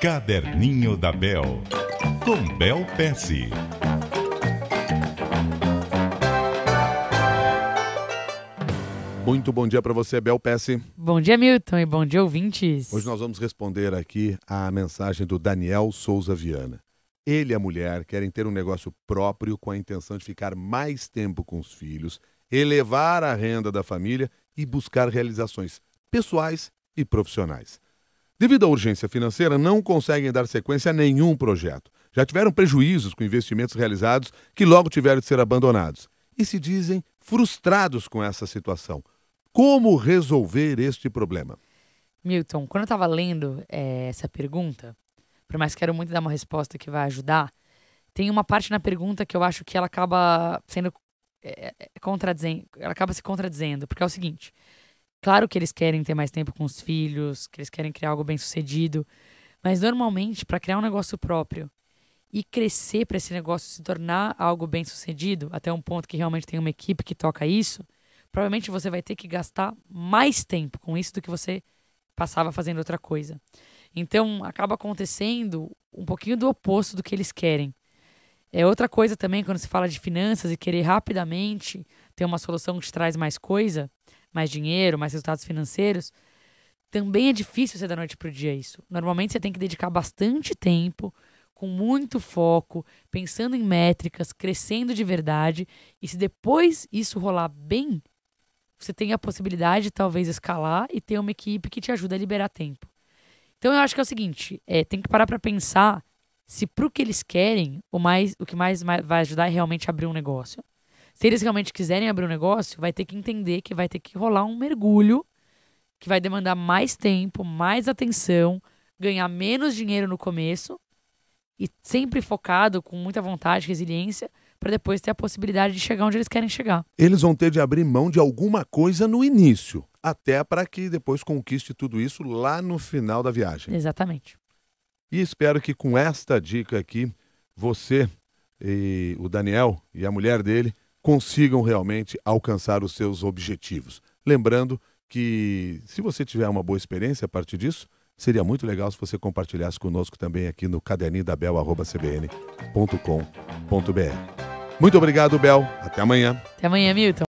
Caderninho da Bel, com Bel Pesce. Muito bom dia para você, Bel Pesce. Bom dia, Milton, e bom dia, ouvintes. Hoje nós vamos responder aqui a mensagem do Daniel Souza Viana. Ele e a mulher querem ter um negócio próprio com a intenção de ficar mais tempo com os filhos, elevar a renda da família e buscar realizações pessoais e profissionais. Devido à urgência financeira, não conseguem dar sequência a nenhum projeto. Já tiveram prejuízos com investimentos realizados que logo tiveram de ser abandonados e se dizem frustrados com essa situação. Como resolver este problema? Milton, quando eu estava lendo é, essa pergunta, por mais que quero muito dar uma resposta que vai ajudar, tem uma parte na pergunta que eu acho que ela acaba sendo é, eh, eh, contradizendo, ela acaba se contradizendo, porque é o seguinte: Claro que eles querem ter mais tempo com os filhos, que eles querem criar algo bem sucedido, mas normalmente para criar um negócio próprio e crescer para esse negócio se tornar algo bem sucedido, até um ponto que realmente tem uma equipe que toca isso, provavelmente você vai ter que gastar mais tempo com isso do que você passava fazendo outra coisa. Então acaba acontecendo um pouquinho do oposto do que eles querem. É outra coisa também quando se fala de finanças e querer rapidamente ter uma solução que te traz mais coisa mais dinheiro, mais resultados financeiros, também é difícil ser da noite pro dia isso. Normalmente você tem que dedicar bastante tempo, com muito foco, pensando em métricas, crescendo de verdade, e se depois isso rolar bem, você tem a possibilidade de talvez escalar e ter uma equipe que te ajuda a liberar tempo. Então eu acho que é o seguinte, é, tem que parar para pensar se para o que eles querem, o mais o que mais vai ajudar é realmente abrir um negócio se eles realmente quiserem abrir um negócio, vai ter que entender que vai ter que rolar um mergulho que vai demandar mais tempo, mais atenção, ganhar menos dinheiro no começo e sempre focado com muita vontade, resiliência, para depois ter a possibilidade de chegar onde eles querem chegar. Eles vão ter de abrir mão de alguma coisa no início, até para que depois conquiste tudo isso lá no final da viagem. Exatamente. E espero que com esta dica aqui, você e o Daniel e a mulher dele consigam realmente alcançar os seus objetivos. Lembrando que, se você tiver uma boa experiência a partir disso, seria muito legal se você compartilhasse conosco também aqui no caderninho da Muito obrigado, Bel. Até amanhã. Até amanhã, Milton.